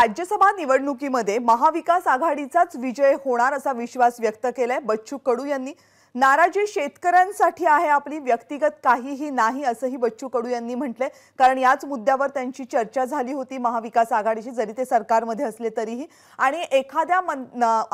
राज्यसभा निवडणुकीमध्ये महाविकास आघाडीचाच विजय होणार असा विश्वास व्यक्त केलाय बच्चू कडू यांनी नाराजी शेतकऱ्यांसाठी आहे आपली व्यक्तिगत काहीही नाही असंही बच्चू कडू यांनी म्हटलंय कारण याच मुद्द्यावर त्यांची चर्चा झाली होती महाविकास आघाडीची जरी ते सरकारमध्ये असले तरीही आणि एखाद्या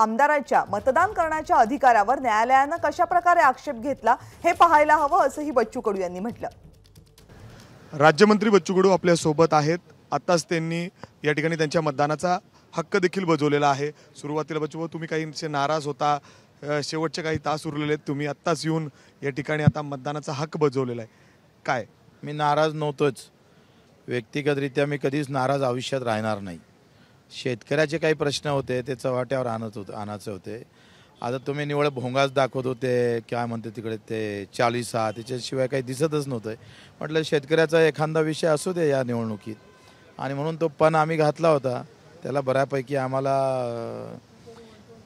आमदाराच्या मतदान करण्याच्या अधिकारावर न्यायालयानं कशा प्रकारे आक्षेप घेतला हे पाहायला हवं असंही बच्चू कडू यांनी म्हटलं राज्यमंत्री बच्चू कडू आपल्यासोबत आहेत आत्ताच त्यांनी या ठिकाणी त्यांच्या मतदानाचा हक्क देखील बजवलेला आहे सुरुवातीला बचू तुम्ही काहींचे नाराज होता शेवटचे काही तास उरलेले आहेत तुम्ही आत्ताच येऊन या ठिकाणी आता मतदानाचा हक्क बजवलेला आहे काय मी नाराज नव्हतोच व्यक्तिगतरित्या मी कधीच नाराज आयुष्यात राहणार नाही शेतकऱ्याचे काही प्रश्न होते ते चव्हाट्यावर आणत होते आणायचे होते आता तुम्ही निवळ भोंगाच दाखवत होते काय म्हणते तिकडे ते चाळीसा त्याच्याशिवाय काही दिसतच नव्हतं म्हटलं शेतकऱ्याचा एखादा विषय असू दे या निवडणुकीत आणि म्हणून तो पण आम्ही घातला होता त्याला बऱ्यापैकी आम्हाला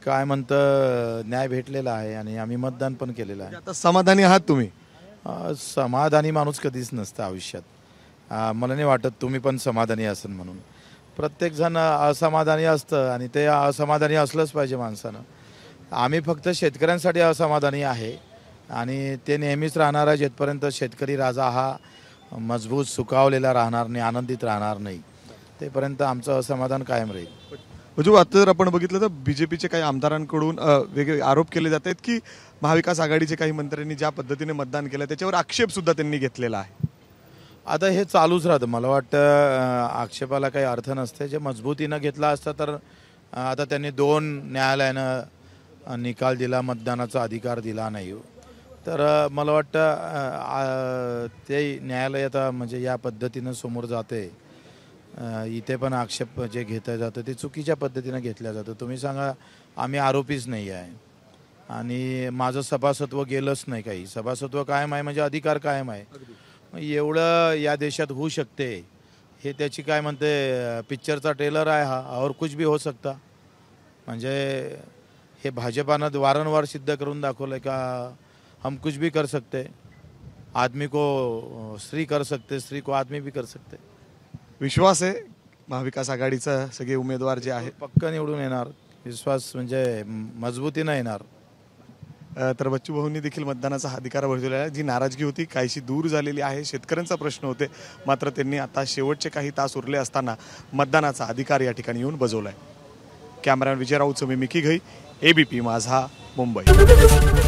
काय म्हणतं न्याय भेटलेला आहे आणि आम्ही मतदान पण केलेलं आहे समाधानी आहात तुम्ही समाधानी माणूस कधीच नसतं आयुष्यात मला नाही वाटत तुम्ही पण समाधानी असन म्हणून प्रत्येक जण असमाधानी असतं आणि ते असमाधानी असलंच पाहिजे माणसानं आम्ही फक्त शेतकऱ्यांसाठी असमाधानी आहे आणि ते नेहमीच राहणार आहे जेथपर्यंत शेतकरी राजा हा मजबूत सुकावलेला राहणार नाही आनंदित राहणार नाही तेपर्यंत आमचं असमाधान कायम राहील म्हणजे हो, आता जर आपण बघितलं तर बी जे पीचे काही आमदारांकडून वेगळे आरोप केले जात आहेत की महाविकास आघाडीचे काही मंत्र्यांनी ज्या पद्धतीने मतदान केलं त्याच्यावर आक्षेपसुद्धा त्यांनी घेतलेला आहे आता हे चालूच राहतं मला वाटतं आक्षेपाला काही अर्थ नसते जे मजबूतीनं घेतला असता तर आता त्यांनी दोन न्यायालयानं निकाल दिला मतदानाचा अधिकार दिला नाही तर मला वाटतं ते न्यायालय आता म्हणजे या पद्धतीनं समोर जाते इथे पण आक्षेप जे घेतलं जातं ते चुकीच्या पद्धतीनं घेतलं जातं तुम्ही सांगा आम्ही आरोपीच नाही आहे आणि माझं सभासत्व गेलंच नाही काही सभासत्व कायम आहे म्हणजे अधिकार कायम आहे एवढं या देशात होऊ शकते हे त्याची काय म्हणते पिक्चरचा ट्रेलर आहे हा और कुछ भी हो सकता म्हणजे हे भाजपानं वारंवार सिद्ध करून दाखवलं आहे का हम कुछ भी कर सकते आदमी को स्त्री कर सकते स्त्री को आदमी भी कर सकते विश्वास आहे महाविकास आघाडीचा सगळे उमेदवार जे आहे पक्क निवडून येणार विश्वास म्हणजे मजबूतीनं येणार तर बच्चू भाऊंनी देखील मतदानाचा हा अधिकार बळजवला आहे जी नाराजगी होती काहीशी दूर झालेली आहे शेतकऱ्यांचा प्रश्न होते मात्र त्यांनी आता शेवटचे काही तास उरले असताना मतदानाचा अधिकार या ठिकाणी येऊन बजवला आहे कॅमेरामॅन विजय राऊतचं मी मिकी घई एबीपी माझा मुंबई